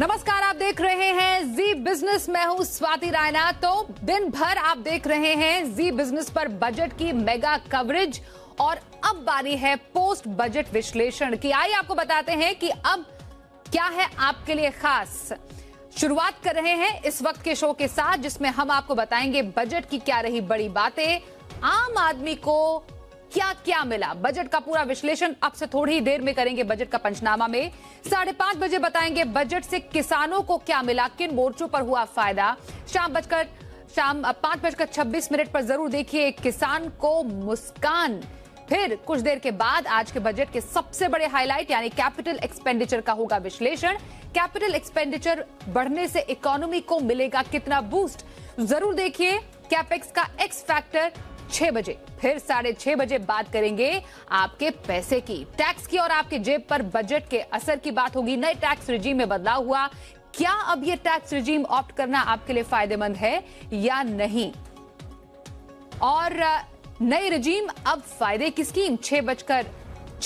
नमस्कार आप देख रहे हैं जी बिजनेस मैं हूं स्वाति रायना तो दिन भर आप देख रहे हैं जी बिजनेस पर बजट की मेगा कवरेज और अब बारी है पोस्ट बजट विश्लेषण की आइए आपको बताते हैं कि अब क्या है आपके लिए खास शुरुआत कर रहे हैं इस वक्त के शो के साथ जिसमें हम आपको बताएंगे बजट की क्या रही बड़ी बातें आम आदमी को क्या क्या मिला बजट का पूरा विश्लेषण अब से थोड़ी देर में करेंगे बजट का पंचनामा में साढ़े पांच बजे बताएंगे बजट से किसानों को क्या मिला किन मोर्चों पर हुआ फायदा शाम बजकर शाम पांच बजकर छब्बीस मिनट पर जरूर देखिए किसान को मुस्कान फिर कुछ देर के बाद आज के बजट के सबसे बड़े हाईलाइट यानी कैपिटल एक्सपेंडिचर का होगा विश्लेषण कैपिटल एक्सपेंडिचर बढ़ने से इकोनॉमी को मिलेगा कितना बूस्ट जरूर देखिए कैपेक्स का एक्स फैक्टर छह बजे फिर साढ़े छह बजे बात करेंगे आपके पैसे की टैक्स की और आपके जेब पर बजट के असर की बात होगी नए टैक्स रिजीम में बदलाव हुआ क्या अब यह टैक्स रिजीम ऑप्ट करना आपके लिए फायदेमंद है या नहीं और नई रिजीम अब फायदे की स्कीम छह बजकर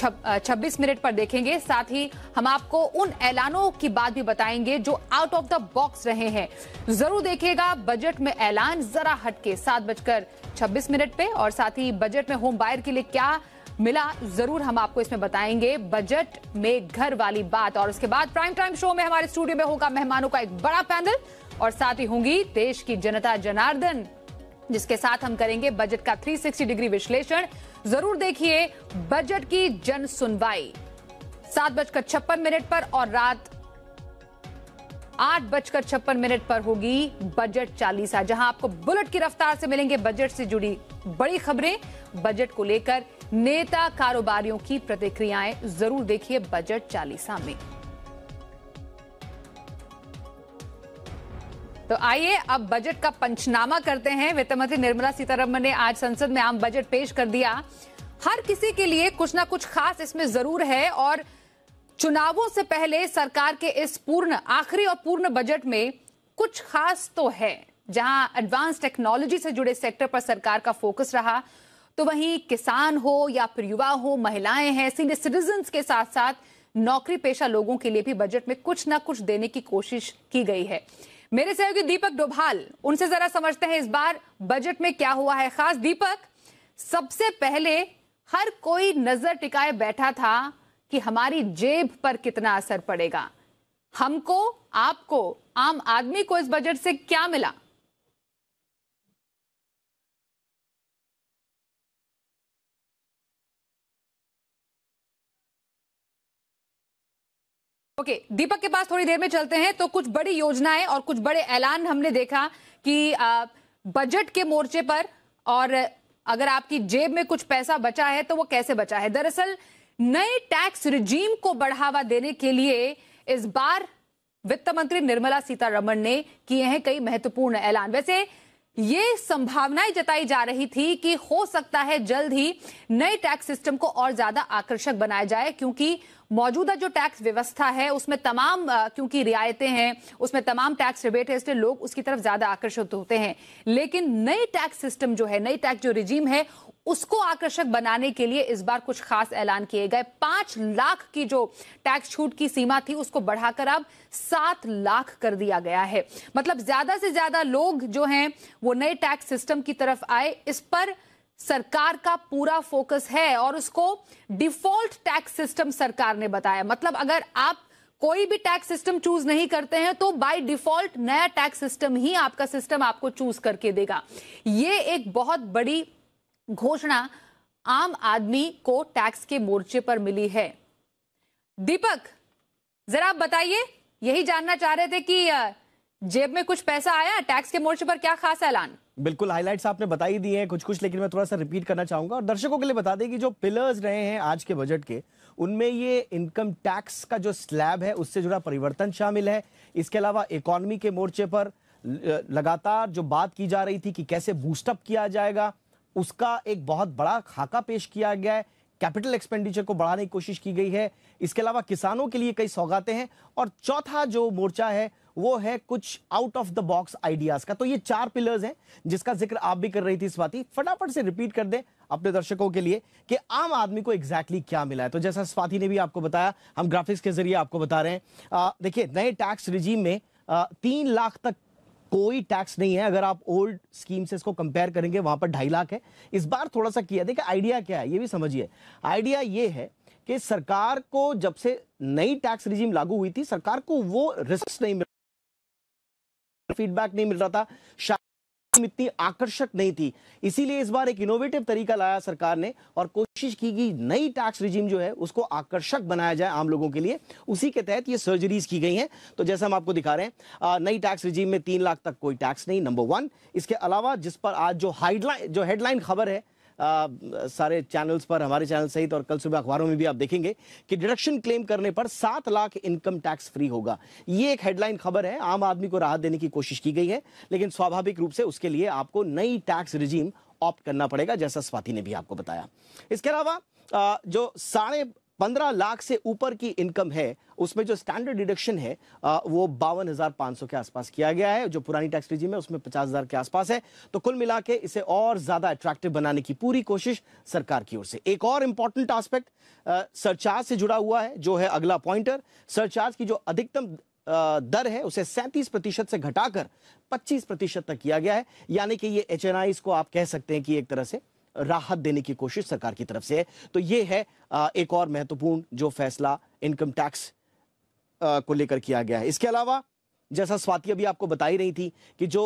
छब्बीस मिनट पर देखेंगे साथ ही हम आपको उन ऐलानों की बात भी बताएंगे जो आउट ऑफ द बॉक्स रहे हैं जरूर देखिएगा बजट में ऐलान जरा हटके सात बजकर छब्बीस मिनट पे और साथ ही बजट में होम बायर के लिए क्या मिला जरूर हम आपको इसमें बताएंगे बजट में घर वाली बात और उसके बाद प्राइम टाइम शो में हमारे स्टूडियो में होगा मेहमानों का एक बड़ा पैनल और साथ ही होंगी देश की जनता जनार्दन जिसके साथ हम करेंगे बजट का 360 डिग्री विश्लेषण जरूर देखिए बजट की जन सुनवाई सात बजकर छप्पन मिनट पर और रात आठ बजकर छप्पन मिनट पर होगी बजट चालीसा जहां आपको बुलेट की रफ्तार से मिलेंगे बजट से जुड़ी बड़ी खबरें बजट को लेकर नेता कारोबारियों की प्रतिक्रियाएं जरूर देखिए बजट चालीसा में तो आइए अब बजट का पंचनामा करते हैं वित्त मंत्री निर्मला सीतारमन ने आज संसद में आम बजट पेश कर दिया हर किसी के लिए कुछ ना कुछ खास इसमें जरूर है और चुनावों से पहले सरकार के इस पूर्ण आखिरी और पूर्ण बजट में कुछ खास तो है जहां एडवांस टेक्नोलॉजी से जुड़े सेक्टर पर सरकार का फोकस रहा तो वहीं किसान हो या फिर युवा हो महिलाएं हैं सीनियर सिटीजन के साथ साथ नौकरी पेशा लोगों के लिए भी बजट में कुछ ना कुछ देने की कोशिश की गई है मेरे सहयोगी दीपक डोभाल उनसे जरा समझते हैं इस बार बजट में क्या हुआ है खास दीपक सबसे पहले हर कोई नजर टिकाए बैठा था कि हमारी जेब पर कितना असर पड़ेगा हमको आपको आम आदमी को इस बजट से क्या मिला ओके okay, दीपक के पास थोड़ी देर में चलते हैं तो कुछ बड़ी योजनाएं और कुछ बड़े ऐलान हमने देखा कि बजट के मोर्चे पर और अगर आपकी जेब में कुछ पैसा बचा है तो वो कैसे बचा है दरअसल नए टैक्स रिजीम को बढ़ावा देने के लिए इस बार वित्त मंत्री निर्मला सीतारमण ने किए हैं कई महत्वपूर्ण ऐलान वैसे ये संभावनाएं जताई जा रही थी कि हो सकता है जल्द ही नए टैक्स सिस्टम को और ज्यादा आकर्षक बनाया जाए क्योंकि मौजूदा जो टैक्स व्यवस्था है उसमें तमाम क्योंकि रियायतें हैं उसमें तमाम टैक्स रिबेट है इसलिए लोग उसकी तरफ ज्यादा आकर्षित होते हैं लेकिन नई टैक्स सिस्टम जो है नई टैक्स जो रिजीम है उसको आकर्षक बनाने के लिए इस बार कुछ खास ऐलान किए गए पांच लाख की जो टैक्स छूट की सीमा थी उसको बढ़ाकर अब सात लाख कर दिया गया है मतलब ज्यादा से ज्यादा लोग जो हैं वो नए टैक्स सिस्टम की तरफ आए इस पर सरकार का पूरा फोकस है और उसको डिफॉल्ट टैक्स सिस्टम सरकार ने बताया मतलब अगर आप कोई भी टैक्स सिस्टम चूज नहीं करते हैं तो बाय डिफॉल्ट नया टैक्स सिस्टम ही आपका सिस्टम आपको चूज करके देगा ये एक बहुत बड़ी घोषणा आम आदमी को टैक्स के मोर्चे पर मिली है दीपक जरा आप बताइए यही जानना चाह रहे थे कि जेब में कुछ पैसा आया टैक्स के मोर्चे पर क्या खास ऐलान बिल्कुल हाईलाइट्स आपने बता ही दिए हैं कुछ कुछ लेकिन मैं थोड़ा सा रिपीट करना चाहूंगा और दर्शकों के लिए बता दें कि जो पिलर्स रहे हैं आज के बजट के उनमें ये इनकम टैक्स का जो स्लैब है उससे जुड़ा परिवर्तन शामिल है इसके अलावा इकोनॉमी के मोर्चे पर लगातार जो बात की जा रही थी कि कैसे बूस्टअप किया जाएगा उसका एक बहुत बड़ा खाका पेश किया गया है कैपिटल एक्सपेंडिचर को बढ़ाने की कोशिश की गई है इसके अलावा किसानों के लिए कई सौगातें हैं और चौथा जो मोर्चा है वो है कुछ out of the box ideas का तो ये चार पिलर्स हैं जिसका जिक्र आप भी कर रही थी स्वाति फटाफट से रिपीट कर दें अपने दर्शकों के लिए कि आम आदमी को एग्जैक्टली exactly क्या मिला है तो जैसा स्वाति ने भी आपको बताया हम ग्राफिक्स के जरिए आपको बता रहे हैं देखिए नए टैक्स रिजीम में तीन लाख तक कोई टैक्स नहीं है अगर आप ओल्ड स्कीम से इसको कंपेयर करेंगे वहां पर ढाई लाख है इस बार थोड़ा सा किया देखिए आइडिया क्या है ये भी समझिए आइडिया ये है कि सरकार को जब से नई टैक्स रिजीम लागू हुई थी सरकार को वो रिस्क नहीं मिल फीडबैक नहीं मिल रहा था इतनी आकर्षक नहीं थी इसीलिए इस बार एक इनोवेटिव तरीका लाया सरकार ने और कोशिश की गई नई टैक्स रिजीम जो है उसको आकर्षक बनाया जाए आम लोगों के लिए उसी के तहत ये सर्जरीज की गई हैं तो जैसे हम आपको दिखा रहे हैं नई टैक्स रिजीम में तीन लाख तक कोई टैक्स नहीं नंबर वन इसके अलावा जिस पर आज जो हाइडलाइन जो हेडलाइन खबर है आ, सारे चैनल्स पर हमारे चैनल सहित और कल सुबह अखबारों में भी आप देखेंगे कि डिडक्शन क्लेम करने पर सात लाख इनकम टैक्स फ्री होगा ये एक हेडलाइन खबर है आम आदमी को राहत देने की कोशिश की गई है लेकिन स्वाभाविक रूप से उसके लिए आपको नई टैक्स रिजीम ऑप्ट करना पड़ेगा जैसा स्वाति ने भी आपको बताया इसके अलावा जो साढ़े पंद्रह लाख से ऊपर की इनकम है उसमें जो स्टैंडर्ड डिडक्शन है वो बावन हजार पांच सौ के आसपास किया गया है जो पुरानी टैक्स रिजीम है उसमें पचास हजार के आसपास है तो कुल मिला के इसे और ज्यादा अट्रैक्टिव बनाने की पूरी कोशिश सरकार की ओर से एक और इंपॉर्टेंट आस्पेक्ट सरचार्ज से जुड़ा हुआ है जो है अगला पॉइंटर सरचार्ज की जो अधिकतम दर है उसे 37 प्रतिशत से घटाकर 25 प्रतिशत तक किया गया है यानी कि ये एच को आप कह सकते हैं कि एक तरह से राहत देने की कोशिश सरकार की तरफ से है तो ये है एक और महत्वपूर्ण जो फैसला इनकम टैक्स को लेकर किया गया है इसके अलावा जैसा स्वाति अभी आपको बता ही रही थी कि जो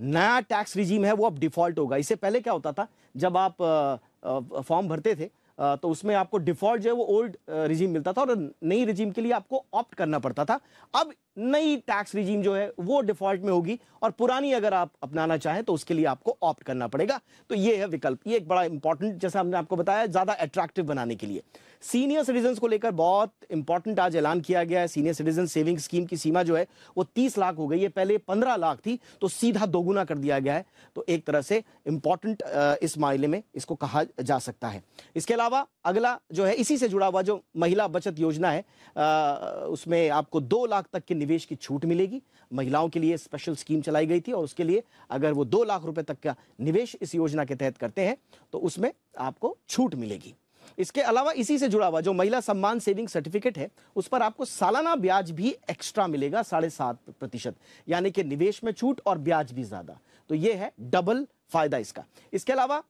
नया टैक्स रिजीम है वो अब डिफॉल्ट होगा इससे पहले क्या होता था जब आप फॉर्म भरते थे तो उसमें आपको डिफॉल्ट जो है वो ओल्ड रिजीम मिलता था और नई रिजीम के लिए आपको ऑप्ट करना पड़ता था अब नई टैक्स रिजीम जो है वो डिफॉल्ट में होगी और पुरानी अगर आप अपनाना चाहें तो उसके लिए आपको ऑप्ट करना पड़ेगा तो ये है विकल्प ये एक बड़ा इंपॉर्टेंट जैसा हमने आपको बताया ज़्यादा अट्रैक्टिव बनाने के लिए सीनियर सिटीजन को लेकर बहुत इंपॉर्टेंट आज ऐलान किया गया है सीनियर सिटीजन सेविंग स्कीम की सीमा जो है वो तीस लाख हो गई है पहले पंद्रह लाख थी तो सीधा दोगुना कर दिया गया है तो एक तरह से इंपॉर्टेंट इस मामले में इसको कहा जा सकता है इसके अलावा अगला जो है इसी से जुड़ा हुआ जो महिला बचत योजना है उसमें आपको दो लाख तक की निवेश की छूट मिलेगी महिलाओं के लिए स्पेशल स्कीम चलाई गई थी और उसके लिए अगर वो दो लाख रुपए तक का निवेश इस योजना के तहत करते हैं तो उसमें आपको छूट मिलेगी इसके अलावा इसी से जुड़ा हुआ जो महिला सम्मान सेविंग सर्टिफिकेट है उस पर आपको सालाना ब्याज भी एक्स्ट्रा मिलेगा साढ़े सात प्रतिशत यानी कि निवेश में छूट और ब्याज भी ज्यादा तो ये है डबल फायदा इसका इसके अलावा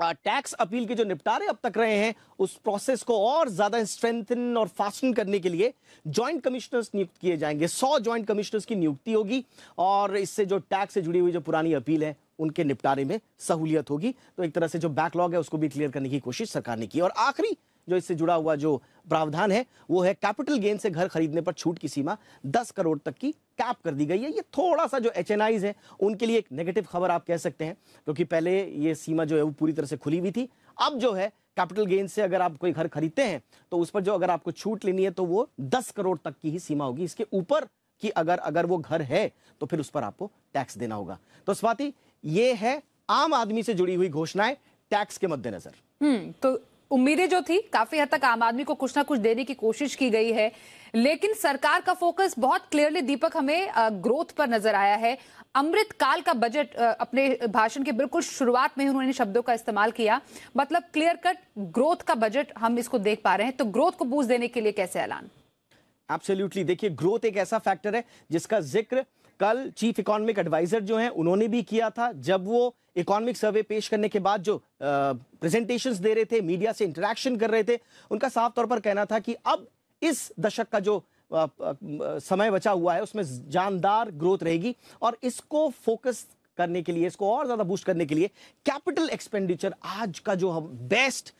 टैक्स अपील के जो निपटारे अब तक रहे हैं उस प्रोसेस को और ज्यादा स्ट्रेंथन और फास्टन करने के लिए ज्वाइंट कमिश्नर्स नियुक्त किए जाएंगे सौ ज्वाइंट कमिश्नर्स की नियुक्ति होगी और इससे जो टैक्स से जुड़ी हुई जो पुरानी अपील है उनके निपटारे में सहूलियत होगी तो एक तरह से जो बैकलॉग है उसको भी क्लियर करने की कोशिश सरकार ने की और आखिरी जो इससे जुड़ा हुआ जो प्रावधान है वो है कैपिटल गेन से घर खरीदने पर छूट की सीमा 10 करोड़ तक की कैप कर दी गई है ये थोड़ा सा जो एच है उनके लिए एक नेगेटिव खबर आप कह सकते हैं क्योंकि तो पहले ये सीमा जो है वो पूरी तरह से खुली हुई थी अब जो है कैपिटल गेन से अगर आप कोई घर खरीदते हैं तो उस पर जो अगर आपको छूट लेनी है तो वो दस करोड़ तक की ही सीमा होगी इसके ऊपर कि अगर अगर वो घर है तो फिर उस पर आपको टैक्स देना होगा तो स्वाति ये है आम आदमी से जुड़ी हुई घोषणाएं टैक्स के मद्देनजर हम्म तो उम्मीदें जो थी काफी हद तक आम आदमी को कुछ ना कुछ देने की कोशिश की गई है लेकिन सरकार का फोकस बहुत क्लियरली दीपक हमें ग्रोथ पर नजर आया है अमृत काल का बजट अपने भाषण के बिल्कुल शुरुआत में उन्होंने शब्दों का इस्तेमाल किया मतलब क्लियर कट ग्रोथ का बजट हम इसको देख पा रहे हैं तो ग्रोथ को बूझ देने के लिए कैसे ऐलान एब्सोल्युटली देखिए ग्रोथ एक ऐसा फैक्टर है जिसका जिक्र कल चीफ इकोनॉमिक एडवाइजर जो हैं उन्होंने भी किया था जब वो इकोनॉमिक सर्वे पेश करने के बाद जो प्रेजेंटेशंस दे रहे थे मीडिया से इंटरेक्शन कर रहे थे उनका साफ तौर पर कहना था कि अब इस दशक का जो आ, आ, समय बचा हुआ है उसमें जानदार ग्रोथ रहेगी और इसको फोकस करने के लिए इसको और ज़्यादा बूस्ट करने के लिए कैपिटल एक्सपेंडिचर आज का जो हम बेस्ट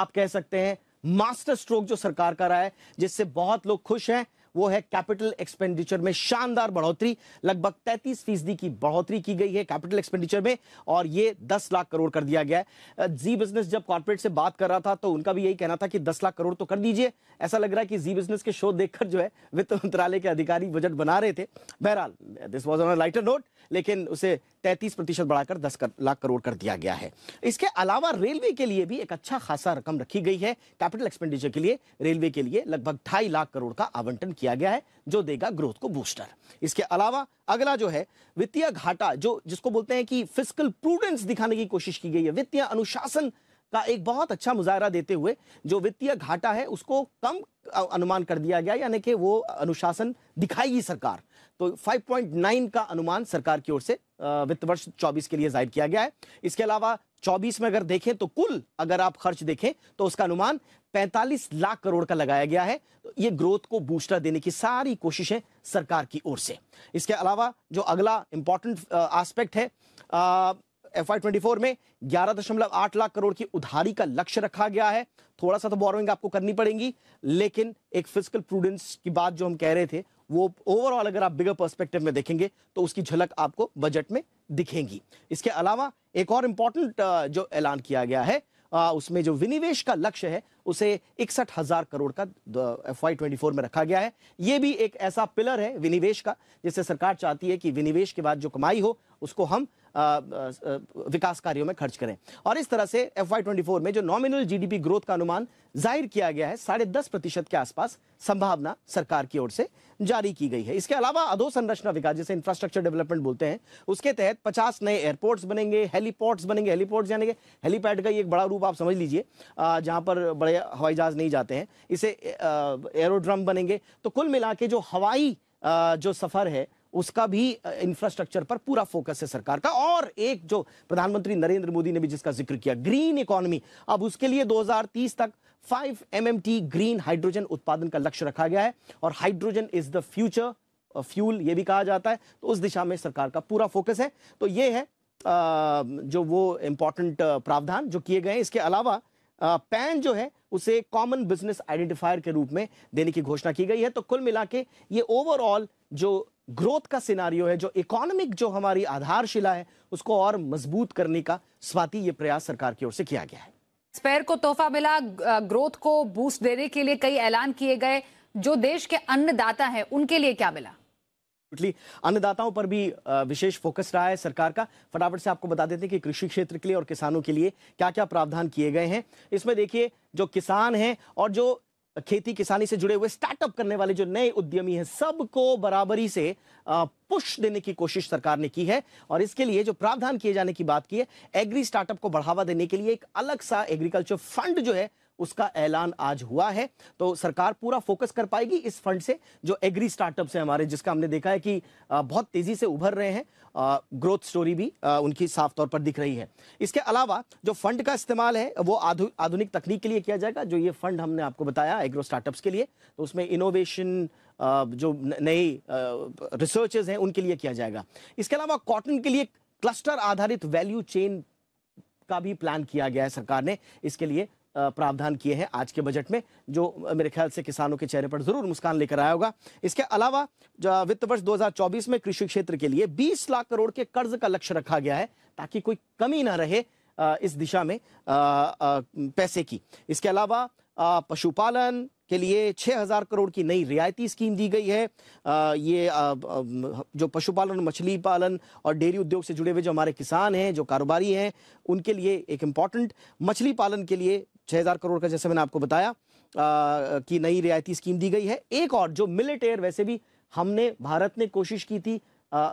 आप कह सकते हैं मास्टर स्ट्रोक जो सरकार का रहा है जिससे बहुत लोग खुश हैं वो है कैपिटल एक्सपेंडिचर में शानदार बढ़ोतरी लगभग 33 फीसदी की बढ़ोतरी की गई है कैपिटल एक्सपेंडिचर में और ये 10 लाख करोड़ कर दिया गया है जी बिजनेस जब कॉर्पोरेट से बात कर रहा था तो उनका भी यही कहना था कि दस लाख करोड़ तो कर दीजिए ऐसा लग रहा है कि जी बिजनेस के शो देखकर जो है वित्त मंत्रालय के अधिकारी बजट बना रहे थे बहरहाल this was on lighter note लेकिन उसे तैतीस प्रतिशत बढ़ाकर दस कर, लाख करोड़ कर दिया गया है इसके अलावा रेलवे के लिए भी एक अच्छा खासा रकम रखी गई है कैपिटल एक्सपेंडिचर के लिए रेलवे के लिए लगभग ढाई लाख करोड़ का आवंटन किया किया गया है जो देगा ग्रोथ को बूस्टर इसके अलावा अगला जो है वित्तीय घाटा जो जिसको बोलते हैं कि फिजिकल प्रूडेंस दिखाने की कोशिश की गई है वित्तीय अनुशासन का एक बहुत अच्छा मुजाहरा देते हुए जो वित्तीय घाटा है उसको कम अनुमान कर दिया गया यानी कि वो अनुशासन दिखाएगी सरकार तो 5.9 का अनुमान सरकार की ओर से वित्त वर्ष 24 के लिए जाहिर किया गया है इसके अलावा 24 में अगर देखें तो कुल अगर आप खर्च देखें तो उसका अनुमान पैंतालीस लाख करोड़ का लगाया गया है तो ये ग्रोथ को बूस्टर देने की सारी कोशिश है सरकार की ओर से इसके अलावा जो अगला इंपॉर्टेंट आस्पेक्ट है एफ आई में ग्यारह दशमलव आठ लाख करोड़ की उधारी का लक्ष्य रखा गया है थोड़ा सा तो बोरोइंग आपको करनी पड़ेगी लेकिन एक फिजिकल प्रूडेंस की बात जो हम कह रहे थे वो ओवरऑल अगर आप बिगर पर्सपेक्टिव में देखेंगे तो उसकी झलक आपको बजट में दिखेंगी इसके अलावा एक और इंपॉर्टेंट जो ऐलान किया गया है उसमें जो विनिवेश का लक्ष्य है उसे इकसठ हजार करोड़ का एफ वाई ट्वेंटी फोर में रखा गया है यह भी एक ऐसा पिलर है विनिवेश का जिससे सरकार चाहती है कि विनिवेश के बाद जो कमाई हो उसको हम विकास कार्यों में खर्च करें और इस तरह से एफ वाई में जो नॉमिनल जीडीपी ग्रोथ का अनुमान जाहिर किया गया है साढ़े दस प्रतिशत के आसपास संभावना सरकार की ओर से जारी की गई है इसके अलावा अधोसंरचना विकास जैसे इंफ्रास्ट्रक्चर डेवलपमेंट बोलते हैं उसके तहत 50 नए एयरपोर्ट्स बनेंगे हेलीपोर्ट्स बनेंगे हेलीपोर्ट्स यानी कि हेलीपैड का ये एक बड़ा रूप आप समझ लीजिए जहां पर बड़े हवाई जहाज नहीं जाते हैं इसे एरोड्रम बनेंगे तो कुल मिला के जो हवाई जो सफ़र है उसका भी इंफ्रास्ट्रक्चर पर पूरा फोकस है सरकार का और एक जो प्रधानमंत्री नरेंद्र मोदी ने भी जिसका जिक्र किया ग्रीन इकोनॉमी अब उसके लिए 2030 तक 5 एम ग्रीन हाइड्रोजन उत्पादन का लक्ष्य रखा गया है और hydrogen is the future fuel ये भी कहा जाता है तो उस दिशा में सरकार का पूरा फोकस है तो ये है जो वो इंपॉर्टेंट प्रावधान जो किए गए हैं इसके अलावा पैन जो है उसे कॉमन बिजनेस आइडेंटिफायर के रूप में देने की घोषणा की गई है तो कुल मिला के ये ओवरऑल जो ग्रोथ का सिनारियो है जो इकोनॉमिक जो हमारी आधारशिला है उसको और मजबूत करने का स्वाति ये प्रयास सरकार की ओर से किया गया है स्पेयर को तोहफा मिला ग्रोथ को बूस्ट देने के लिए कई ऐलान किए गए जो देश के अन्नदाता हैं उनके लिए क्या मिला अन्नदाताओं पर भी विशेष फोकस रहा है सरकार का फटाफट से आपको बता देते हैं कि कृषि क्षेत्र के लिए और किसानों के लिए क्या क्या प्रावधान किए गए हैं इसमें देखिए जो किसान हैं और जो खेती किसानी से जुड़े हुए स्टार्टअप करने वाले जो नए उद्यमी हैं सबको बराबरी से पुश देने की कोशिश सरकार ने की है और इसके लिए जो प्रावधान किए जाने की बात की है एग्री स्टार्टअप को बढ़ावा देने के लिए एक अलग सा एग्रीकल्चर फंड जो है उसका ऐलान आज हुआ है तो सरकार पूरा फोकस कर पाएगी इस फंड से जो एग्री स्टार्टअप्स हैं हमारे जिसका हमने देखा है कि बहुत तेज़ी से उभर रहे हैं ग्रोथ स्टोरी भी उनकी साफ तौर पर दिख रही है इसके अलावा जो फंड का इस्तेमाल है वो आधु, आधुनिक तकनीक के लिए किया जाएगा जो ये फंड हमने आपको बताया एग्रो स्टार्टअप्स के लिए तो उसमें इनोवेशन जो नई रिसर्चेज हैं उनके लिए किया जाएगा इसके अलावा कॉटन के लिए क्लस्टर आधारित वैल्यू चेन का भी प्लान किया गया है सरकार ने इसके लिए प्रावधान किए हैं आज के बजट में जो मेरे ख्याल से किसानों के चेहरे पर जरूर मुस्कान लेकर आया होगा इसके अलावा वित्त वर्ष 2024 में कृषि क्षेत्र के लिए 20 लाख करोड़ के कर्ज का लक्ष्य रखा गया है ताकि कोई कमी ना रहे इस दिशा में पैसे की इसके अलावा पशुपालन के लिए 6000 करोड़ की नई रियायती स्कीम दी गई है ये जो पशुपालन मछली पालन और डेयरी उद्योग से जुड़े हुए जो हमारे किसान हैं जो कारोबारी हैं उनके लिए एक इम्पॉर्टेंट मछली पालन के लिए छः करोड़ का जैसे मैंने आपको बताया आ, कि नई रियायती स्कीम दी गई है एक और जो मिलिट एयर वैसे भी हमने भारत ने कोशिश की थी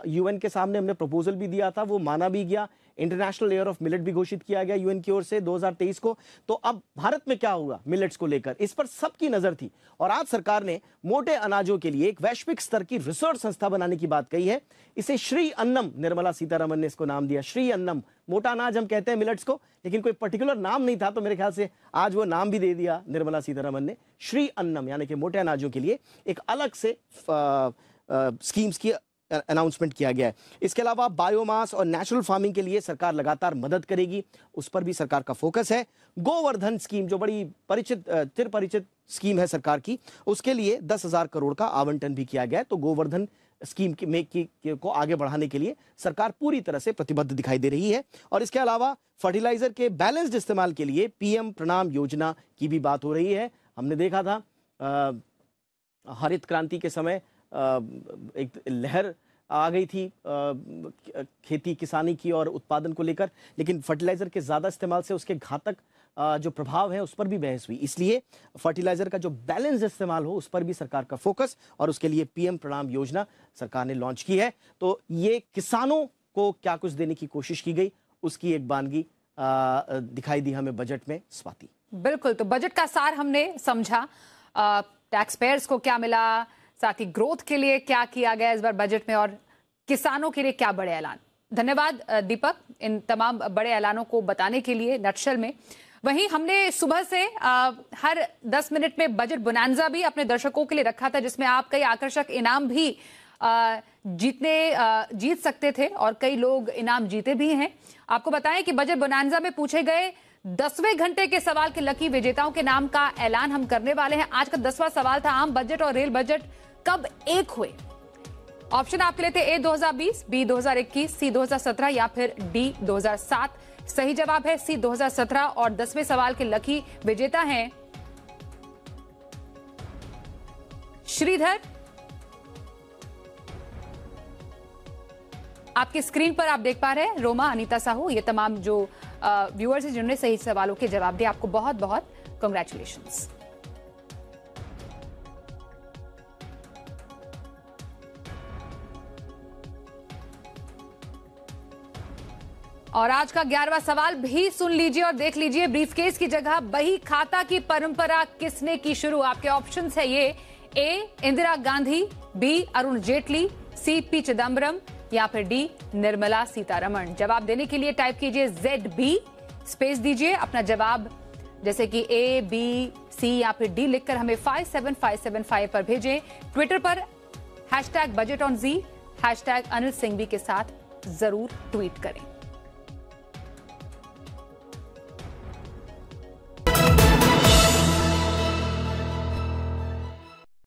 यूएन के सामने हमने प्रपोजल भी दिया था वो माना भी गया इंटरनेशनल ईयर ऑफ मिलेट भी घोषित किया गया यूएन की ओर से 2023 को तो अब भारत में क्या हुआ मिलेट्स को लेकर इस पर सबकी नजर थी और आज सरकार ने मोटे अनाजों के लिए एक वैश्विक स्तर की रिसर्च संस्था बनाने की बात कही है इसे श्री अन्नम निर्मला सीतारमन ने इसको नाम दिया श्री अन्नम मोटा अनाज हम कहते हैं मिलेट्स को लेकिन कोई पर्टिकुलर नाम नहीं था तो मेरे ख्याल से आज वो नाम भी दे दिया निर्मला सीतारमन ने श्री अन्नम यानी कि मोटे अनाजों के लिए एक अलग से स्कीम्स की अनाउंसमेंट किया गया है इसके अलावा बायोमास और नेचुरल फार्मिंग के लिए सरकार लगातार मदद करेगी उस पर भी सरकार का फोकस है गोवर्धन स्कीम जो बड़ी परिचित चिर परिचित स्कीम है सरकार की उसके लिए दस हजार करोड़ का आवंटन भी किया गया है तो गोवर्धन स्कीम की में की, की को आगे बढ़ाने के लिए सरकार पूरी तरह से प्रतिबद्ध दिखाई दे रही है और इसके अलावा फर्टिलाइजर के बैलेंस्ड इस्तेमाल के लिए पीएम प्रणाम योजना की भी बात हो रही है हमने देखा था आ, हरित क्रांति के समय एक लहर आ गई थी खेती किसानी की और उत्पादन को लेकर लेकिन फर्टिलाइज़र के ज़्यादा इस्तेमाल से उसके घातक जो प्रभाव है उस पर भी बहस हुई इसलिए फर्टिलाइज़र का जो बैलेंस इस्तेमाल हो उस पर भी सरकार का फोकस और उसके लिए पीएम प्रणाम योजना सरकार ने लॉन्च की है तो ये किसानों को क्या कुछ देने की कोशिश की गई उसकी एक बानगी दिखाई दी हमें बजट में स्वाति बिल्कुल तो बजट का सार हमने समझा टैक्स पेयर्स को क्या मिला साथ ही ग्रोथ के लिए क्या किया गया इस बार बजट में और किसानों के लिए क्या बड़े ऐलान धन्यवाद दीपक इन तमाम बड़े ऐलानों को बताने के लिए नक्सल में वहीं हमने सुबह से आ, हर 10 मिनट में बजट बुनानजा भी अपने दर्शकों के लिए रखा था जिसमें आप कई आकर्षक इनाम भी आ, जीतने आ, जीत सकते थे और कई लोग इनाम जीते भी हैं आपको बताएं कि बजट बुनानजा में पूछे गए दसवें घंटे के सवाल के लकी विजेताओं के नाम का ऐलान हम करने वाले हैं आज का दसवां सवाल था आम बजट और रेल बजट कब एक हुए ऑप्शन आपके लिए थे ए 2020, बी 2021, सी 2017 या फिर डी 2007। सही जवाब है सी 2017 और दसवें सवाल के लकी विजेता हैं श्रीधर आपकी स्क्रीन पर आप देख पा रहे हैं रोमा अनीता साहू ये तमाम जो व्यूअर्स हैं जिन्होंने सही सवालों के जवाब दिए आपको बहुत बहुत कंग्रेचुलेशंस और आज का ग्यारहवा सवाल भी सुन लीजिए और देख लीजिए ब्रीफकेस की जगह बही खाता की परंपरा किसने की शुरू आपके ऑप्शंस है ये A Indira Gandhi B Arun Jaitley C P Chidambaram या फिर डी निर्मला सीतारमण जवाब देने के लिए टाइप कीजिए जेड बी स्पेस दीजिए अपना जवाब जैसे कि ए बी सी या फिर डी लिखकर हमें five five seven seven five पर भेजें ट्विटर पर hashtag budget on Zee hashtag Anil Singh के साथ जरूर ट्वीट करें